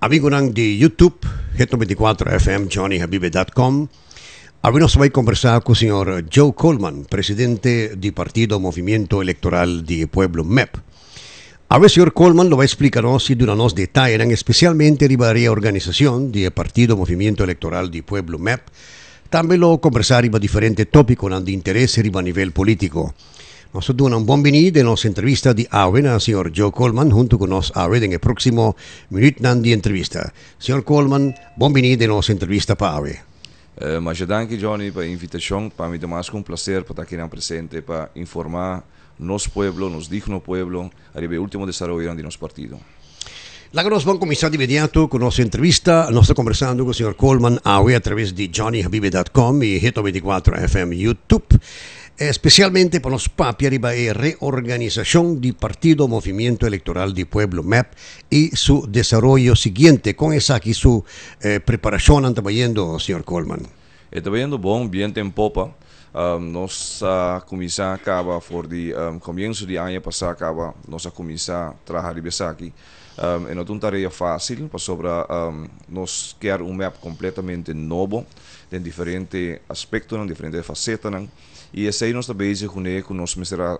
Amigo de YouTube, G24FM, johnnyhabibe.com. Abbiamo a conversar con el señor Joe Coleman, presidente del Partido Movimiento Electoral de Pueblo MEP. A el señor Coleman lo va a explicarnos y darnos detalles, especialmente sobre la organización del Partido Movimiento Electoral de Pueblo MEP. También lo conversar sobre diferentes tópicos de interés a nivel político damos un buen a della entrevista entrevista di Arvin señor Joe Coleman junto con nos en el próximo Minutnan de entrevista. Señor Coleman, bienvenido a nuestra entrevista para para Muchas gracias, Johnny, por Johnny invitación. Para mí también es un placer estar aquí presente, para a nos pueblo, nos digno pueblo, arriba el último desarrollo de nuestro partido. La nos a comenzar de inmediato con nuestra entrevista. Nos está conversando con el señor Coleman a través de johnnyhabibe.com y g 24 FM YouTube especialmente por los papi arriba reorganización del Partido Movimiento Electoral de Pueblo MEP y su desarrollo siguiente. Con esa aquí su eh, preparación ¿Está señor Coleman. Está viendo bom, bien, en popa. Nos nós a comissão acaba por comienzo, um, começo de año pasado acaba nos sa comisa trahari de besar ah, en um, é fácil para sobre um, nós un mapa completamente novo en diferentes aspectos en diferentes facetas e es nos nós também uh,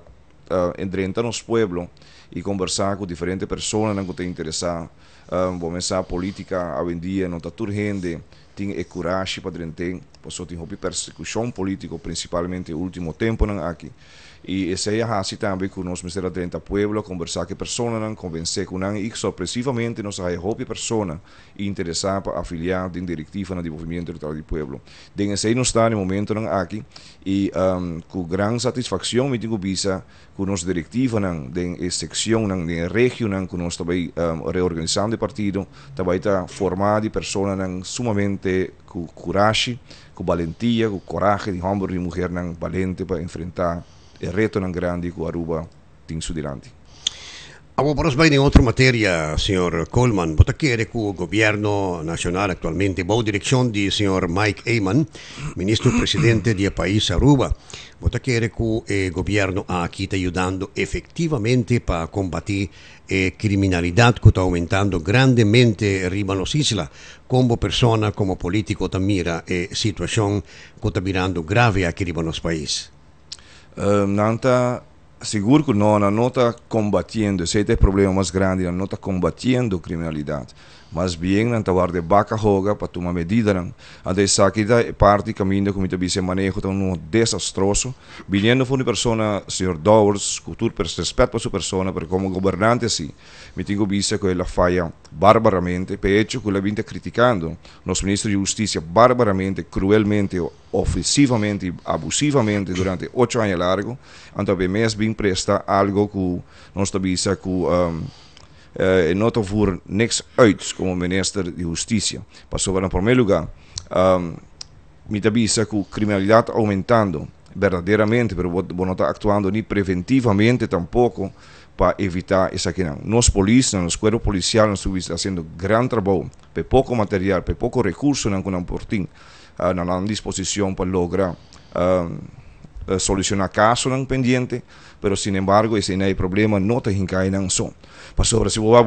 entre entre nos pueblo e conversar com diferentes pessoas que te interessar. Um, ah, vou a política ah, hoje em dia não está tudo rende, tem é coragem para tentar, passou tem houve persecução política, principalmente no último tempo não né, aqui. E essa é a também que nós nosso a atenta ao povo, conversar com pessoas, não, né, convencer com não, e surpreendente nós temos houve pessoas interessadas para afiliar em diretiva no desenvolvimento do povo. Então, esse não está no momento não né, aqui, e um, ah, com grande satisfação me digo, visto que nossa diretiva não, tem esse acción en la región en que nos está um, reorganizando el partido, también está formado de personas sumamente con coraje, con valentía, con coraje de homens y mulheres valentes para enfrentar el reto tan grande que Aruba tiene su delante. Vamos bien en otra materia, señor Coleman. Botaquere, el gobierno nacional actualmente bajo dirección de Sr. Mike Ayman, ministro presidente del país Aruba. Botaquere, el gobierno ah, aquí está ayudando efectivamente para combater eh, criminalidad que está aumentando grandemente arriba en las islas. Como persona, como político, también mira eh, situación que está mirando grave aquí en los países. Um, eh, nanta seguro que não, não está combatendo, esse é o problema mais grande, não está combatendo criminalidade. mas bien nang tawar de baka hoga patuma medida nang anda sakida e parte caminho comita vice manejo tão um desastroso vinhendo fundo persona senhor Dowers cultura per respeito a sua persona per como governante assim me tenho visto que ela falha barbaramente pecho que la vinha criticando nosso ministro de justiça barbaramente cruelmente ofensivamente e abusivamente durante oito anos largo anda bem mesmo bem presta algo que nós tabisa que um, não noodvervoer niks uit como minister de justiça Passou para, em primeiro lugar, um, Mitabisa com criminalidade aumentando verdadeiramente, pero não está actuando nem preventivamente tampouco para evitar isso aqui Nós polícia, nos cuerpos policiais, nós estamos fazendo grande trabalho, por pouco material, por pouco recurso não que não há disposição para lograr um, Eh, solucionar caso pendientes... pendiente, pero sin embargo, ese hay problema, no te encaja en son. Pues sobre si va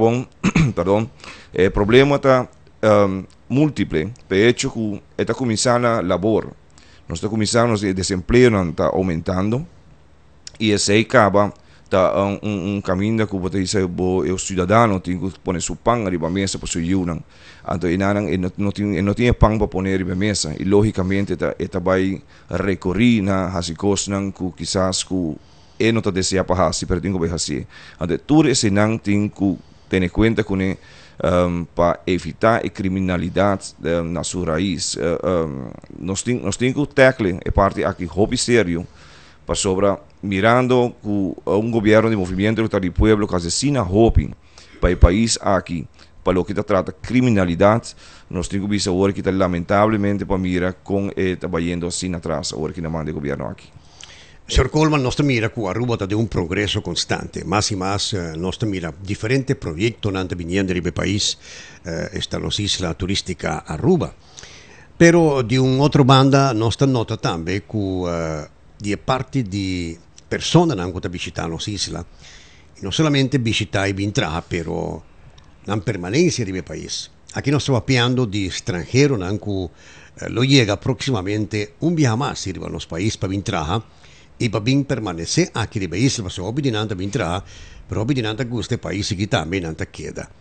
perdón, el eh, problema está em, múltiple, de hecho, esta comisana labor, nuestra comisana de desempleo está aumentando, y ese acaba um caminho un, un caminda ku bota isa bo eu ciudadano tin ku pone su pan arriba mesa para su yunan então inanan e no, no tiene no tiene pan para poner arriba mesa y lógicamente ta esta vai recorrina hasikos nan ku quizás cu e no ta desea pa hasi pero tingo vai hasi ante tur ese nan tin ku tene cuenta con um, para evitar a criminalidade um, na sua raiz. Uh, um, nós temos que tackle a parte aqui hobby sério para sobra mirando um governo de lutar del povo que asesina hopi para o país aqui para o que te trata criminalidade nós temos que ahora que lamentavelmente para mira com eh, trabajando assim atrás ahora que no manda o governo aqui Sr. Coleman, temos mira que a está de um progresso constante, mais e eh, mais nós temos mira diferentes proyectos ante viniendo do país, eh, está la isla turística Aruba. Pero de um outro banda, temos nota também que uh, de parte de personananguta bicitano sisla e non solamente bicitai bintra però la permanencia di mio país aquí nos estamos piando de extranjero nanku eh, lo llega próximamente un viaje más sirva nos país para vintraja y para bien permanecer aquí de país la so obedinanta vintraja pero obedinanta guste país y quita me nanta queda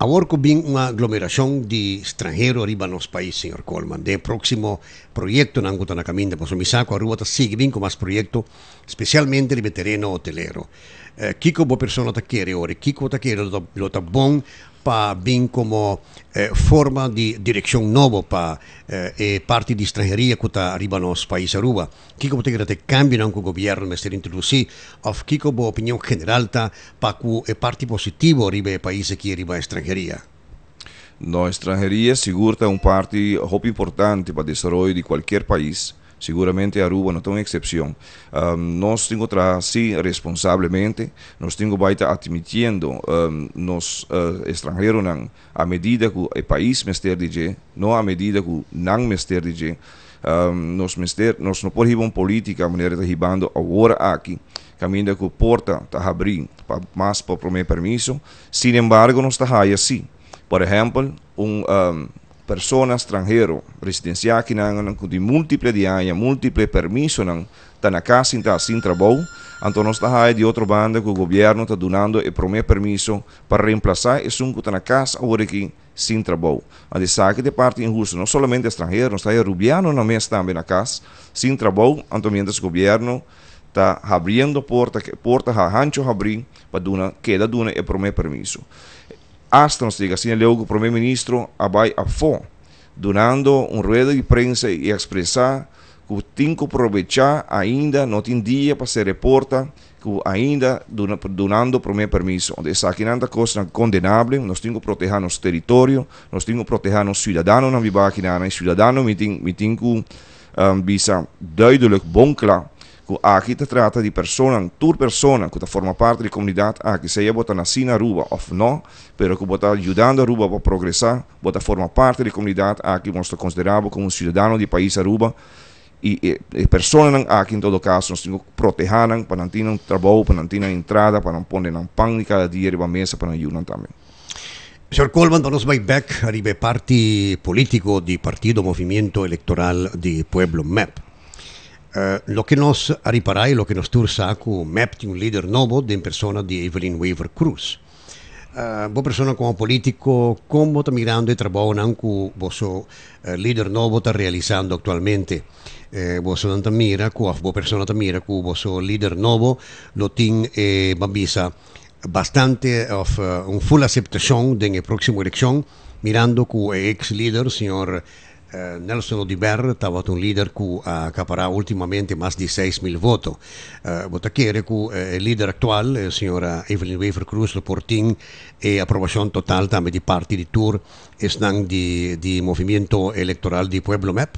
Agora vem uma aglomeração de estrangeiro arriba nos países, Sr. Coleman. De próximo projeto na Angutana Caminda, pois mi saco a rúa sigue com mais máis especialmente de veterano hotelero. Eh, Kiko boa persona ta quere ore, Kiko ta quere lo, ta bom para vin como eh, forma de direção novo para eh, parte de que está arriba nos país Aruba. Kiko bote grate cambio nan o governo mester introduci of ou bo opinião general ta pa ku e parte positivo arriba país aqui arriba extranjería. No, seguro, é um parte hope importante para o desenvolvimento de qualquer país. Seguramente Aruba não tem exceção. nós temos que trabalhar assim responsavelmente, nós temos que estar admitindo um, nos uh, estrangeiros não, à medida que o país mester de não à medida que não mester de um, nós, mester, nós não podemos uma política a maneira de ribando agora aqui caminho que a porta está abrindo para mais para o primeiro permisso. Sin embargo, nós está aí assim. Por exemplo, um, um persona stranjero residenciaki nang nang kundi múltiple diária, múltiple permiso nang tanakasin ta sin trabaho, antonos tahay de outro banda que o governo está donando e promete permiso para reemplaçar e sunco que a oriki sin trabaho. A destaque de parte injusto, não somente estrangeiro, está rubiano na mesa também na casa, sin trabaho, antomientas governo está abrindo porta, porta a rancho abrir para que queda duna e promete permiso. Aston segnalou assim, logo é o primeiro-ministro abafou, donando um rueda de prensa e expressar que tem que aproveitar ainda não tem dia para se reporta que ainda donando primeiro permisso. Essa aqui é uma coisa condenável, nós temos que proteger nosso território, nós temos que proteger nossos cidadãos na Bibaquinana, e cidadãos me tem que um, visa bom bonkla Akit tratta di personen, tur personen, che forma parte di comunidad Akit. Se io bota nascina Ruba, o no, però che bota aiutando Ruba a progressare, che forma parte di comunidad Akit, mostra considerabile come un cittadino di paese Ruba. E, e persone anche in tutto caso non proteggono per non tenere un lavoro, per non tenere un'entrata, per non ponere un pan di cada giorno per mesa, per non aiutare anche. Señor Colman, danos vai back arriba parte político di Partido Movimiento Electoral di Pueblo MEP. Eh, que Uh, Loquenos Ariparai, Loquenos Tursacu, mept un líder novo de persona de Evelyn Weaver Cruz. Uh, eh, boa persona como político, como está mirando e trabalhando com o uh, eh, líder novo está realizando atualmente? Eh, vosso não mira, com a boa persona está mira, com o vosso líder novo, lo tem eh, bambisa bastante of uh, um full den da próxima eleição, mirando com o ex-líder, senhor Eh, Nelson Odiber stato un leader líder que acapará últimamente más de 6.000 votos. Uh, eh, Botaquere que il leader attuale, eh, la signora Evelyn Weaver Cruz, el portín, e aprobación total también de parte de Tour, es de, de movimento elettorale di Pueblo MEP.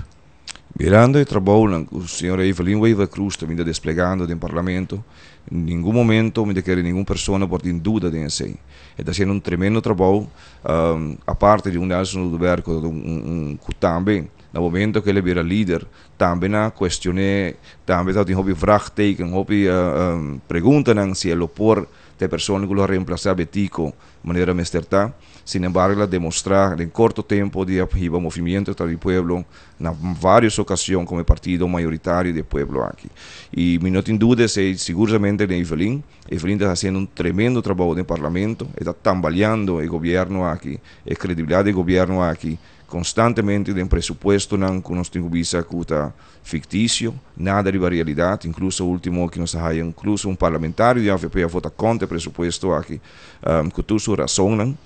Mirando o trabalho o senhor Evelyn Weiva Cruz também está desplegando no parlamento. Em nenhum momento me quer nenhuma pessoa por ter dúvida de si. É está sendo um tremendo trabalho, um, a parte de um Nelson Ludoberto, um, um, um, também no momento que ele vira líder, também na questione, também está hobby vraagteken, hobby uh, um, pergunta né, se ele é por de pessoa que o reemplaçar Betico, maneira mesterta. Sin embargo, la demostrar en corto tiempo de arriba Movimiento el Pueblo, en varias ocasiones como partido mayoritario del pueblo aquí. Y mi no dudas es seguramente en Evelyn. Evelyn está haciendo un tremendo trabajo en el Parlamento, está tambaleando el gobierno aquí, la credibilidad del gobierno aquí constantemente en presupuesto no con nos visa vista ficticio, nada de realidad, incluso último que nos haya incluso un parlamentario de AFP vota contra el presupuesto aquí, que ah, tu su razón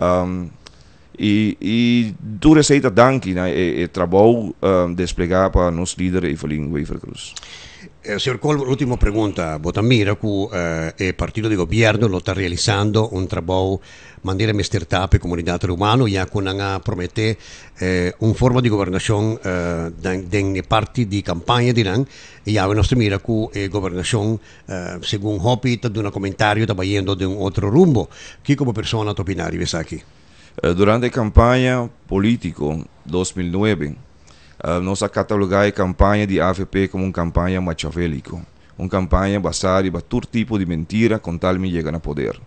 Um, e, e tu seita dankie né? e, e trabou um, desplegar para nos líder Evelyn Weaver Cruz. Eh, signor Colvo, l'ultima pregunta. Botamiracu eh, e partito di governo lo sta realizzando un trabajo manera mestertà per comunità romano, ya con una promette eh, un forma di governazione eh, delle parti di campagna di Iran e il nostro miracu e governazione eh, secondo Hopi di un commentario da bayendo di un altro rumbo. Chi come persona topinari, Vesaki? Eh, durante campagna politica 2009 nos ha catalogado la campaña de AFP como una campaña maquiavélica, una campaña basada en em todo tipo de mentira con tal me llegan a poder.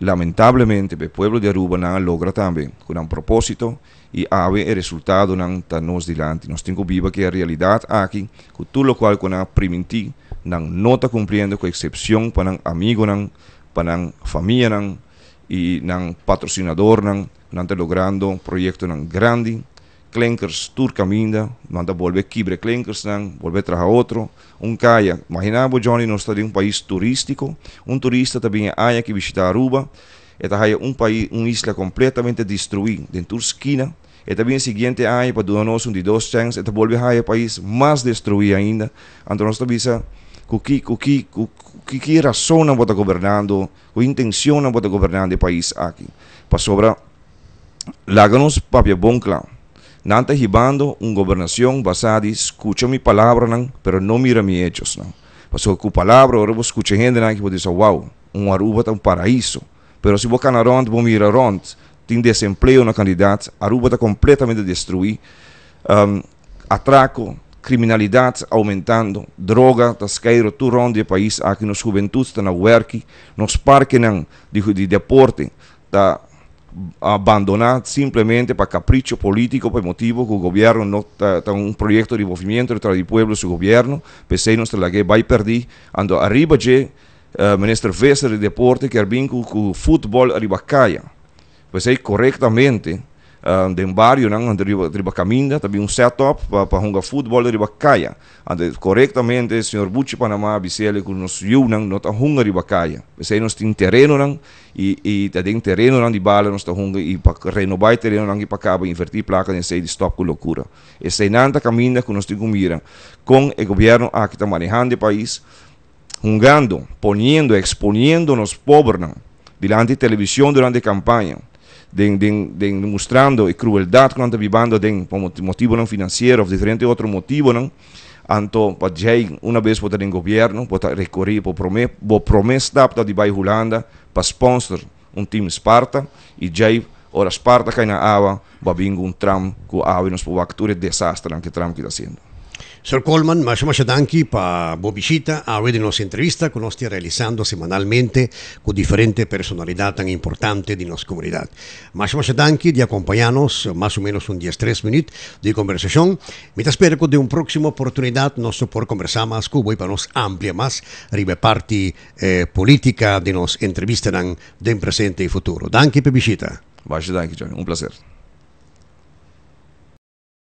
Lamentablemente, el pueblo de Aruba no logra también con un um propósito, y e ave el resultado no está nos delante. Nos tengo viva que la realidad aquí, con todo lo cual con la primenti, no nota cumpliendo con excepción para um amigo, para familia familia y e patrocinador, no está logrando proyectos grandes. klinkers turkaminda, manda volver quibre klinkers nan, volver traja outro, um caia. Imaginamos, Johnny, nós estamos em um país turístico, um turista também aia que visita Aruba, e traja um país, uma isla completamente destruída, dentro da esquina, e também o seguinte aia para dar-nos um de dois chances, e volver aia país mais destruído ainda, então nós também com que, com que, com que, que razão não está governando, com intenção não está governando o país aqui. Para sobra, lagamos papel bom claro nantajibando un gobernación basada escucha mi palabra nan, pero no mira mis hechos nan. Pasó con palabra, ahora vos escucha gente nan, que vos dice, wow, um Aruba está un paraíso. Pero se vos cana vos mira rond, tem desemprego na candidata, Aruba está completamente destruída, um, atraco, criminalidade aumentando, droga está caindo tudo rondo do país, aqui nos juventudes está na work, nos parques de, de deporte está abandonar simplemente para capricho político, por motivo que el gobierno no está un proyecto de movimiento entre el pueblo y su gobierno, no nuestra la que va a perder, ando arriba de ...el eh, ministro Vesel de Deporte que vínculo con el fútbol arriba ...pues ahí correctamente Ah, den barrio nan ande riba, riba caminda, também um setup para pa hunga futebol de riba caia. Ande corretamente, senhor Bucci Panamá bisele que nos yu não nota hunga riba caia. Bisele nos tem terreno nan e e ta terreno nan de bala nos ta hunga e para renovar terreno nan e para cabo invertir placa de sei de stop com loucura. E sei nanta caminda que nos tem comira com o governo aqui ah, está manejando o país hungando, poniendo, exponiendo nos pobres nan, durante televisão, durante campanha. den, den, den mostrando e crueldade quanto a por motivos motivo não financeiro ou diferente outro motivo não anto pa pues, jay una vez pota den governo pota recorrer po promessa bo promessa da para di Holanda pa sponsor um time Sparta e jay ora Sparta cai na va babingo un tram con água e nos po desastre que tram que está haciendo. Sir Coleman ma siamo anche per Bobby a vedere la nostra intervista che stiamo realizzando semanalmente con differenti personalità tan importanti di nostra comunità. Ma siamo anche di accompagnarci più o meno un 10-3 minuti di conversazione. Mi spero che in una prossima opportunità nostro por conversare con voi per ampliare amplia más parte eh, politica di nos intervista eh, dan presente e futuro. Grazie per la visita. Grazie, danke, Johnny. Un piacere.